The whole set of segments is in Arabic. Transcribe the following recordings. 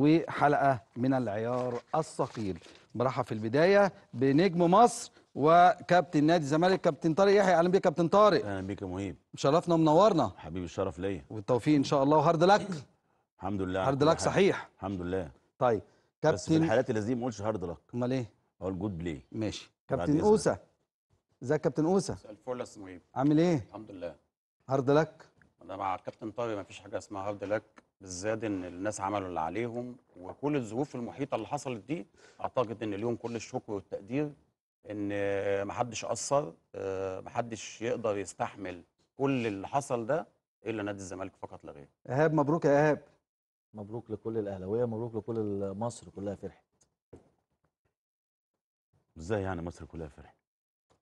وحلقة من العيار الثقيل برحب في البداية بنجم مصر وكابتن نادي الزمالك كابتن طارق يحيى اهلا بيك كابتن طارق اهلا بيك يا مهيب شرفنا ومنورنا حبيبي الشرف ليا والتوفيق ان شاء الله وهارد لك الحمد لله هارد لك صحيح الحمد لله طيب كابتن بس في الحالات اللي زي ما اقولش هارد لك امال ايه اقول جود بلاي ماشي كابتن اوسا ازيك كابتن اوسا؟ مساء الفل يا مهيب إيه؟ عامل ايه الحمد لله هارد لك انا مع كابتن طارق ما فيش حاجه اسمها هارد لك بالذات ان الناس عملوا اللي عليهم وكل الظروف المحيطه اللي حصلت دي اعتقد ان اليوم كل الشكر والتقدير ان ما حدش قصر آه، ما حدش يقدر يستحمل كل اللي حصل ده الا نادي الزمالك فقط لا غير. ايهاب مبروك يا ايهاب. مبروك لكل الاهلاويه مبروك لكل مصر كلها فرحت. ازاي يعني مصر كلها فرحت؟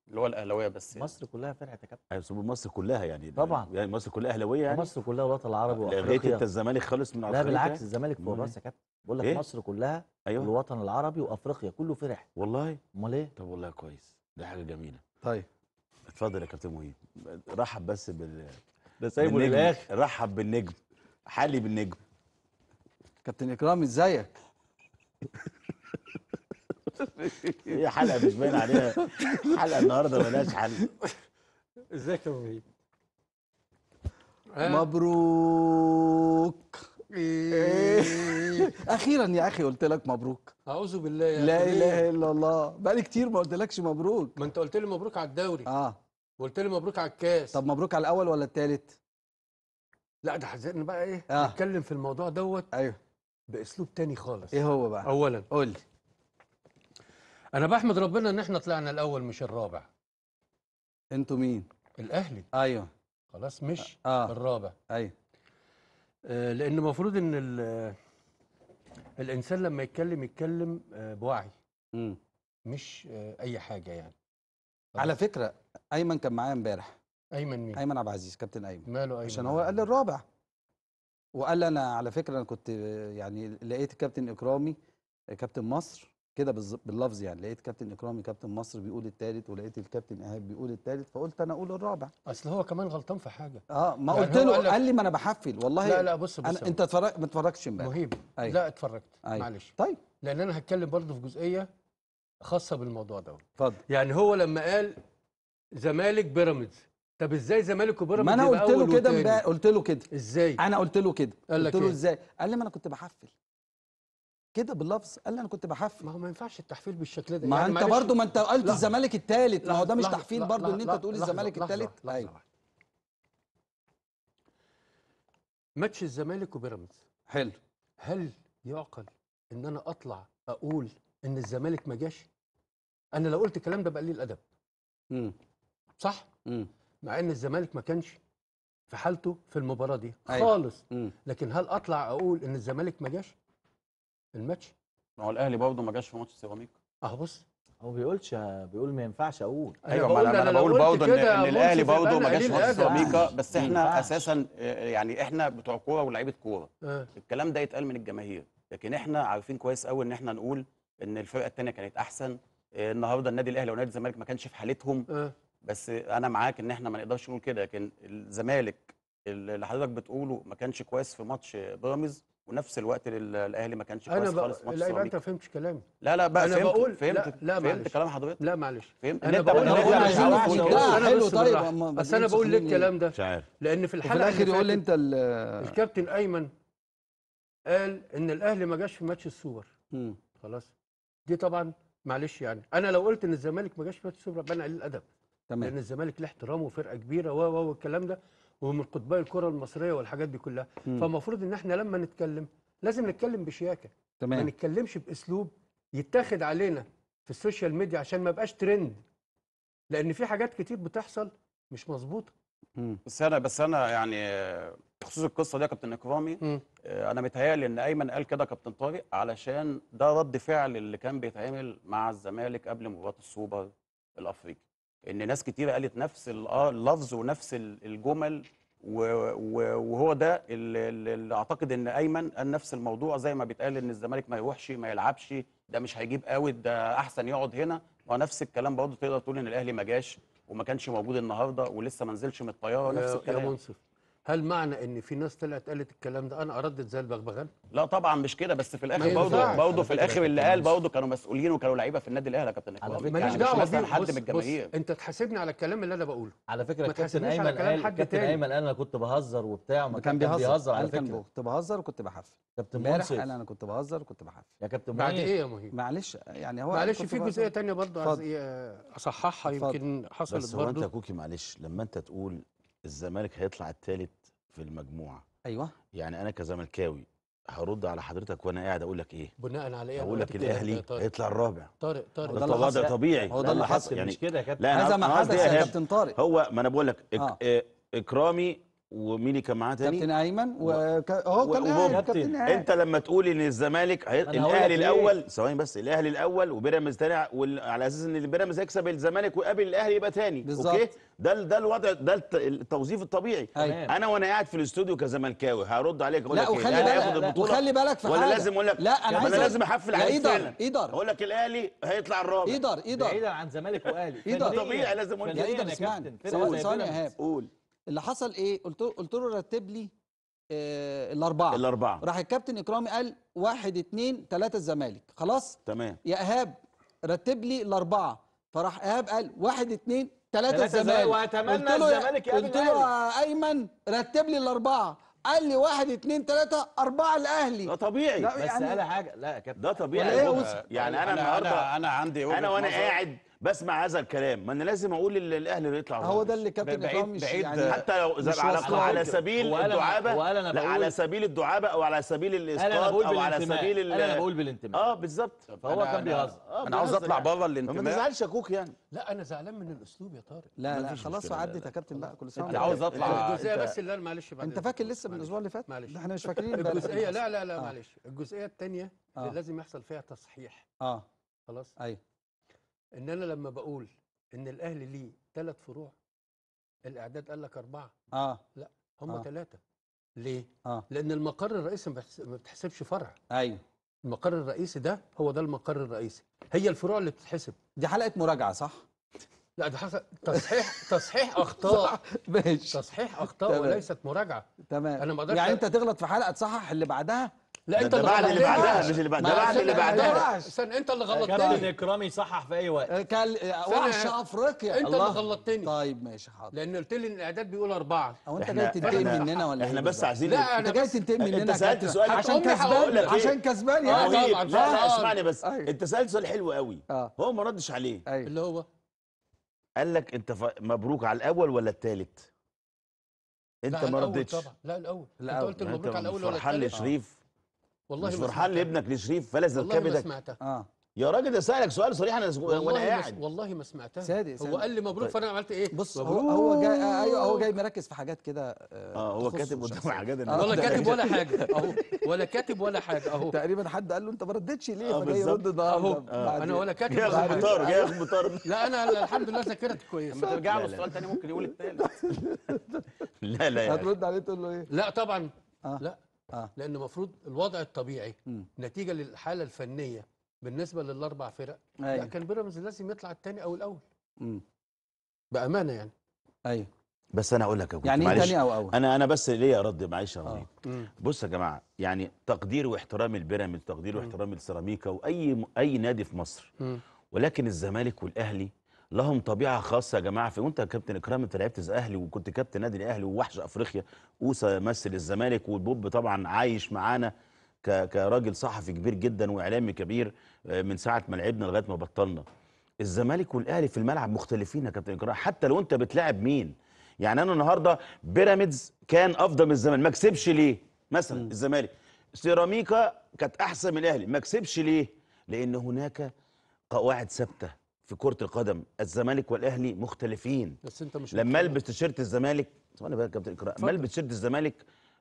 اللي هو الاهلاويه بس يعني. مصر كلها فرحت يا كابتن أيوة، مصر كلها يعني طبعا يعني مصر كلها اهلاويه يعني مصر كلها الوطن العربي وافريقيا انت الزمالك خالص من افريقيا لا بالعكس الزمالك فوق الراس يا إيه؟ كابتن بقول لك إيه؟ مصر كلها أيوة. الوطن العربي وافريقيا كله فرح والله امال ايه طب والله كويس دي حاجه جميله طيب اتفضل يا كابتن مهيب رحب بس بال ده سايبه للاخر رحب بالنجم حلي بالنجم كابتن اكرامي ازيك هي حلقه مش باين عليها حلقه النهارده ملهاش حل ازيك يا ابو آه. مبروك إيه. اخيرا يا اخي قلت لك مبروك اعوذ بالله يا لا اله الا الله بقالي كتير ما قلتلكش مبروك ما انت قلت لي مبروك على الدوري اه وقلت لي مبروك على الكاس طب مبروك على الاول ولا الثالث لا ده حزقنا بقى ايه آه. نتكلم في الموضوع دوت ايوه باسلوب تاني خالص ايه هو بقى اولا قول لي انا بحمد ربنا ان احنا طلعنا الاول مش الرابع انتوا مين الاهلي ايوه خلاص مش آه. آه. الرابع ايوه آه، لان المفروض ان الانسان لما يتكلم يتكلم آه، بوعي م. مش اي حاجه يعني على فكره ايمن كان معايا امبارح ايمن مين ايمن عبد العزيز كابتن ايمن ماله ايمن عشان هو قال الرابع وقال انا على فكره انا كنت يعني لقيت الكابتن اكرامي كابتن مصر كده باللفظ يعني لقيت كابتن اكرامي كابتن مصر بيقول الثالث ولقيت الكابتن ايهاب بيقول الثالث فقلت انا اقول الرابع اصل هو كمان غلطان في حاجه اه ما يعني قلت له قال, قال لي ما انا بحفل والله لا لا بص بص أنا انت ما اتفرجتش امبارح مهيب أي. أيوه. لا اتفرجت أي. أيوه. معلش طيب لان انا هتكلم برضه في جزئيه خاصه بالموضوع ده اتفضل يعني هو لما قال زمالك بيراميدز طب ازاي زمالك وبيراميدز ما انا قلت له كده قلت له كده ازاي انا قلت له كده قلت له إيه؟ ازاي قال لي ما انا كنت بحفل كده باللفظ قال لي انا كنت بحفل ما هو ما ينفعش التحفيل بالشكل ده ما يعني انت برضه ما انت قلت الزمالك الثالث ما هو ده مش تحفيل برضه ان انت تقول الزمالك الثالث ايوه ماتش الزمالك وبيراميدز حلو هل يعقل ان انا اطلع اقول ان الزمالك ما جاش انا لو قلت الكلام ده بقى قليل ادب امم صح امم مع ان الزمالك ما كانش في حالته في المباراه دي أيوه. خالص مم. لكن هل اطلع اقول ان الزمالك ما جاش الماتش ما هو الاهلي برضه ما جاش في ماتش سيراميكا اه بص هو ما بيقولش بيقول ما ينفعش اقول ايوه, أيوة، ما انا, بقول, بقول برضه ان, إن الاهلي برضه ما جاش ماتش يعني. سيراميكا بس احنا اساسا آه، يعني احنا بتوع كوره ولاعيبه كوره أه. الكلام ده يتقال من الجماهير لكن احنا عارفين كويس قوي ان احنا نقول ان الفرقه الثانيه كانت احسن آه، النهارده النادي الاهلي ونادي الزمالك ما كانش في حالتهم أه. بس انا معاك ان احنا ما نقدرش نقول كده لكن الزمالك اللي حضرتك بتقوله ما كانش كويس في ماتش بيراميدز ونفس الوقت الاهلي ما كانش كويس خالص ماتش لا يبقى انت ما فهمتش كلامي لا لا بقى أنا فهمت بقول فهمت لا, لا فهمت كلام حضرتك لا معلش فهمت انا بقول انا بقول عايزين حلو طيب بس انا بقول ليه الكلام ده مش عارف لان في الحلقه الاخر يقول لي انت الكابتن ايمن قال ان الاهلي ما جاش في ماتش السوبر خلاص دي طبعا معلش يعني انا لو قلت ان الزمالك ما جاش في ماتش السوبر بنقل انا قليل الادب تمام لان الزمالك له احترامه وفرقه كبيره و و والكلام ده ومن قطبي الكره المصريه والحاجات دي كلها فالمفروض ان احنا لما نتكلم لازم نتكلم بشياكه تمام ما نتكلمش باسلوب يتاخد علينا في السوشيال ميديا عشان ما يبقاش ترند لان في حاجات كتير بتحصل مش مظبوطه بس انا بس انا يعني بخصوص القصه دي يا كابتن اكرامي آه، انا متهيألي ان ايمن قال كده كابتن طارق علشان ده رد فعل اللي كان بيتعمل مع الزمالك قبل مباراه السوبر الافريقي ان ناس كتير قالت نفس آه، اللفظ ونفس الجمل وهو ده اللي اعتقد ان ايمن قال نفس الموضوع زي ما بيتقال ان الزمالك ما يروحش ما يلعبش ده مش هيجيب قوي ده احسن يقعد هنا ونفس الكلام برضه تقدر تقول ان الاهلي ما جاش وما كانش موجود النهارده ولسه ما نزلش من الطياره نفس الكلام يا منصف هل معنى ان في ناس طلعت قالت الكلام ده انا اردد زي البغبغان لا طبعا مش كده بس في الاخر برضه برضه في الاخر اللي قال برضه كانوا مسؤولين وكانوا لعيبه في النادي الاهلي يا كابتن اكرم ماليش يعني دعوه بيه حد من الجماهير انت تحاسبني على الكلام اللي انا بقوله على فكره كابتن ايمن قال كابتن ايمن قال انا كنت بهزر وبتاع ما كان بيهزر على فكره كنت بهزر وكنت بحفل كابتن منصف قال انا كنت بهزر وكنت بحفل يا كابتن بعد يعني ايه يا مهيب معلش يعني هو معلش في جزئيه ثانيه برضه عايز إيه، اصححها يمكن حصلت برضه بس هو انت كوكي معلش لما انت تقول الزمالك هيطلع الثالث في المجموعه ايوه يعني انا كزملكاوي هرد على حضرتك وانا قاعد اقول لك ايه بناء على ايه هقول لك الاهلي هيطلع الرابع طارق طارق ده وضع طبيعي هو ده اللي حصل يعني مش كده يا كابتن هذا ما حدث يا كابتن طارق هو ما انا بقول لك إك آه. إيه، اكرامي ومين اللي كان معاه تاني؟ كابتن ايمن وهو كان كابتن ايمن انت لما تقول ان الزمالك الاهلي الاول ثواني بس الاهلي الاول وبيراميدز تاني على اساس ان بيراميدز هيكسب الزمالك ويقابل الاهلي يبقى تاني بالزبط. اوكي ده ده الوضع ده التوظيف الطبيعي أيه. انا وانا قاعد في الاستوديو كزملكاوي هرد عليك اقول لك إيه؟ وخلي إيه؟ بالك البطوله وخلي بالك في ولا حاجة. لازم اقول لك لا انا عايز لازم احفل عليك فعلا ايدر اقول لك الاهلي هيطلع الرابع ايدر ايدر بعيدا عن زمالك واهلي ده طبيعي لازم اقول لك ايدر اسمعني ثواني ايهاب قول اللي حصل ايه قلت له قلت له رتب لي آه الاربعه الاربعه راح الكابتن اكرامي قال واحد اثنين ثلاثه الزمالك خلاص تمام يا ايهاب رتب لي الاربعه فراح ايهاب قال واحد اثنين ثلاثة الزمالك واتمنى قلت له الزمالك قلت له ايمن رتب لي الاربعه قال لي واحد اثنين ثلاثة اربعه الاهلي ده طبيعي بس يعني... قال حاجه لا يا كابتن ده طبيعي إيه؟ يعني انا النهارده أنا, انا عندي انا وانا قاعد بسمع هذا الكلام ما انا لازم اقول الاهلي اللي يطلع هو ده اللي كابتن ابراهيم مش يعني حتى لو على, على سبيل الدعابه لا على سبيل الدعابه او على سبيل الاسقاط او على سبيل انا بقول بالانتماء اه بالظبط فهو أنا كان بيهزر آه انا عاوز اطلع يعني. بره الانتماء ما تزعلش اكوك يعني لا انا زعلان من الاسلوب يا طارق لا لا خلاص عدت يا كابتن بقى كل سنه انت عاوز اطلع طيب. الجزئيه بس اللي انا معلش بعد انت فاكر لسه من الاسبوع اللي فات معلش احنا مش فاكرين الجزئيه لا لا لا آه. معلش الجزئيه الثانيه اللي آه. لازم يحصل فيها تصحيح اه خلاص ايوه ان انا لما بقول ان الاهلي ليه ثلاث فروع الاعداد قال لك اربعه اه لا هم ثلاثه آه. ليه؟ آه. لأن المقر الرئيسي ما بتحسبش فرع. أيوه. المقر الرئيسي ده هو ده المقر الرئيسي. هي الفروع اللي بتتحسب. دي حلقة مراجعة صح؟ لا ده حصل تصحيح تصحيح أخطاء. ماشي. تصحيح أخطاء وليست مراجعة. تمام. أنا ما يعني أنت تغلط في حلقة تصحح اللي بعدها لا انت اللي بعد اللي بعدها مش اللي بعدها ده بعد اللي بعدها استنى انت اللي غلطتني كابتن اكرامي صحح في اي وقت آه، كان وحش افريقيا انت اللي غلطتني طيب ماشي حاضر لان قلت لي ان الاعداد بيقول اربعه هو انت جاي تنتقم مننا ولا احنا إيه بس عايزين لا انت جاي تنتقم مننا انت سالت سؤال عشان كسبان إيه؟ عشان كسبان يا طبعا لا آه، اسمعني بس آه. أيوه. انت سالت سؤال حلو قوي هو ما ردش عليه أيوه. اللي هو قال لك انت مبروك على الاول ولا الثالث انت ما ردتش لا الاول لا الاول انت قلت مبروك على الاول ولا الثالث فرحان شريف والله مش فرحان لابنك لشريف فلس الكبد والله ما سمعتها اه يا راجل ده سالك سؤال صريح انا وانا قاعد والله ما سمعتها سادي سادي. هو قال لي مبروك طيب. فانا عملت ايه بص مبروك. هو هو جاي آه، ايوه هو جاي مركز في حاجات كده اه, آه، هو كاتب قدامه حاجات آه. ولا كاتب ولا حاجه اهو ولا كاتب ولا حاجه اهو تقريبا حد قال له انت ما ردتش ليه آه فجاي يرد ده اهو انا ولا كاتب جاي ياخد مطار جاي ياخد أيوه. مطار لا انا الحمد لله ذاكرتي كويسه لما ترجع له السؤال تاني ممكن يقول الثالث لا لا هترد عليه تقول له ايه لا طبعا آه. لا آه. لان المفروض الوضع الطبيعي م. نتيجه للحاله الفنيه بالنسبه للاربع فرق أيوة. لا كان بيراميدز لازم يطلع الثاني او الاول م. بامانه يعني ايوه بس انا اقول لك يا يعني ايه تاني او اول انا انا بس ليا رد معلش يا آه. بص يا جماعه يعني تقدير واحترام البيراميدز تقدير واحترام السيراميكا واي اي نادي في مصر م. ولكن الزمالك والاهلي لهم طبيعه خاصه يا جماعه في وانت كابتن اكرام انت لعبت الاهلي وكنت كابتن نادي الاهلي ووحش افريقيا اوسا يمثل الزمالك والبوب طبعا عايش معانا كراجل صحفي كبير جدا واعلامي كبير آه، من ساعه ما لعبنا لغايه ما بطلنا الزمالك والاهلي في الملعب مختلفين يا كابتن اكرام حتى لو انت بتلاعب مين يعني انا النهارده بيراميدز كان افضل من الزمالك ما كسبش ليه مثلا الزمالك سيراميكا كانت احسن من الاهلي ما كسبش ليه لان هناك قواعد ثابته في كره القدم الزمالك والاهلي مختلفين بس انت مش لما البس تيشيرت الزمالك ثواني بقى يا كابتن اقرا لما البس تيشيرت الزمالك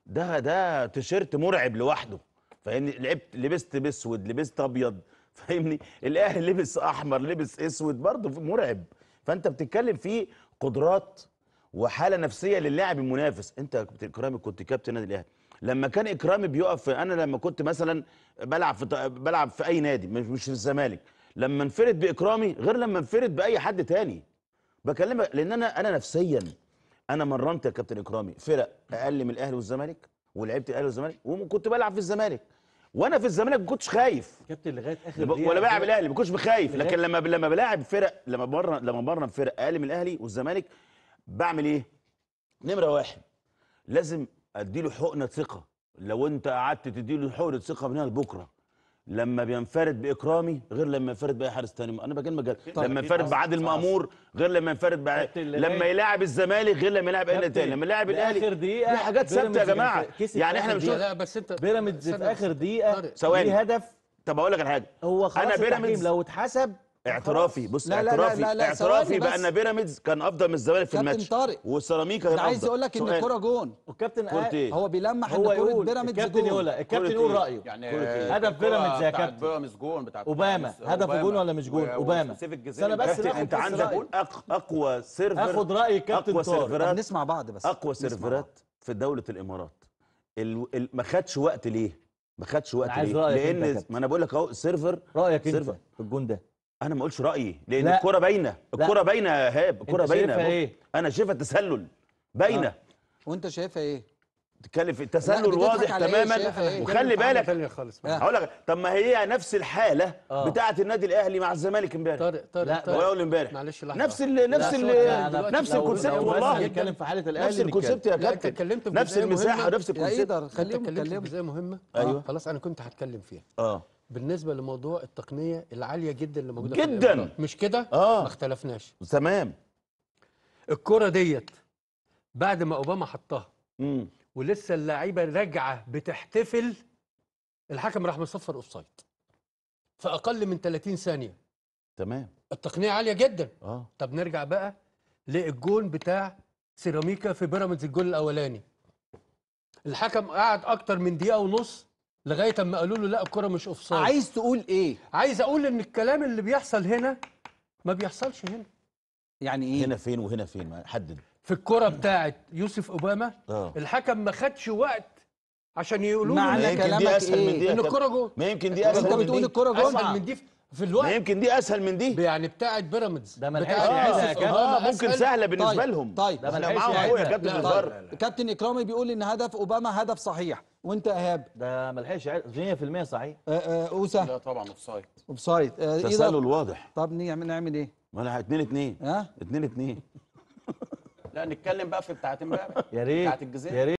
ده ده تيشيرت مرعب لوحده فاهمني لعبت لبست باسود لبست ابيض فاهمني الاهلي لبس احمر لبس اسود برضه مرعب فانت بتتكلم في قدرات وحاله نفسيه للاعب المنافس انت يا كابتن اكرامي كنت كابتن نادي الاهلي لما كان اكرامي بيقف انا لما كنت مثلا بلعب في بلعب في اي نادي مش في الزمالك لما انفرد باكرامي غير لما انفرد باي حد تاني بكلمك لان انا انا نفسيا انا مرنت يا كابتن اكرامي فرق اقل من الاهلي والزمالك ولعبت الاهلي والزمالك وكنت بلعب في الزمالك وانا في الزمالك ما كنتش خايف كابتن لغايه اخر دقيقه ولا بلعب الاهلي ما كنتش بخايف لكن لما لما بلاعب فرق لما برن لما بمرن فرق اقل من الاهلي والزمالك بعمل ايه؟ نمره واحد لازم اديله حقنه ثقه لو انت قعدت تديله حقنه ثقه من هنا لبكره لما بينفرد باكرامي غير لما ينفرد باي حارس تاني انا بكلمك مجال طيب لما ينفرد بعادل مامور غير لما ينفرد بع... لما يلاعب الزمالك غير لما يلاعب اي تاني لما يلاعب الاهلي دي حاجات ثابته يا جماعه يعني احنا مش بس انت بيراميدز في اخر دقيقه ثواني هدف طب اقول لك على حاجه هو خلاص انا بيراميدز لو اتحسب اعترافي بص لا اعترافي لا لا لا اعترافي بان بيراميدز كان افضل من الزمالك في الماتش طارق والسيراميكا كان عايز يقول لك ان الكوره جون والكابتن قال هو بيلمح ان كوره بيراميدز جون الكابتن يقول الكابتن يقول رايه يعني هدف بيراميدز يا كابتن بيراميدز جون بتاع اوباما هدفه جون ولا مش جون اوباما انا بس انت عندك اقوى سيرفر اخد راي الكابتن طارق نسمع بعض بس اقوى سيرفرات في دوله الامارات ما خدش وقت ليه ما خدش وقت ليه لان ما انا بقول لك اهو السيرفر رايك انت في الجون ده انا ما اقولش رايي لان لا. الكوره باينه الكوره باينه يا ايهاب الكوره باينه ايه؟ انا شايفها تسلل باينه آه. وانت شايفها ايه تتكلم في التسلل واضح إيه؟ تماما إيه؟ وخلي بالك آه. هقول لك طب ما هي نفس الحاله آه. بتاعه النادي الاهلي مع الزمالك امبارح طارق طارق اول امبارح معلش لحظه نفس الـ نفس الـ نفس الكونسيبت والله نتكلم في حاله الاهلي نفس الكونسيبت يا كابتن نفس المساحه نفس إيه الكونسيبت خليك يتكلموا زي مهمه ايوه خلاص انا كنت هتكلم فيها اه بالنسبه لموضوع التقنيه العاليه جدا اللي موجوده جدا مش كده آه. ما اختلفناش تمام الكره ديت بعد ما اوباما حطها مم. ولسه اللعيبه راجعه بتحتفل الحكم راح مصفر اوفسايد في اقل من 30 ثانيه تمام التقنيه عاليه جدا اه طب نرجع بقى للجون بتاع سيراميكا في بيراميدز الجول الاولاني الحكم قعد اكتر من دقيقه ونص لغايه اما قالوا له لا الكره مش اوفسايد عايز تقول ايه عايز اقول ان الكلام اللي بيحصل هنا ما بيحصلش هنا يعني ايه هنا فين وهنا فين حدد في الكره بتاعت يوسف اوباما أوه. الحكم ما خدش وقت عشان يقولوا له معنى كلامك ايه ان الكره جوه ما يمكن دي اسهل من دي إيه؟ انت بتقول الكره جوه من دي في الوقت يمكن دي اسهل من دي يعني بتاعه بيراميدز ده ملهاش آه, آه, اه ممكن سهله بالنسبه طيب لهم طيب ده ملهاش هو يا كابتن طيب،, طيب. كابتن اكرامي بيقول ان هدف اوباما هدف صحيح وانت ايهاب ده ملهاش 100% صحيح آه، آه، اوسه لا طبعا اوفسايد اوفسايد آه، إيه تسلل واضح طب نعمل نعمل ايه؟ ما انا 2 2 ها 2 2 لا نتكلم بقى في بتاعه امبارح يا ريت بتاعه الجزيره يا ريت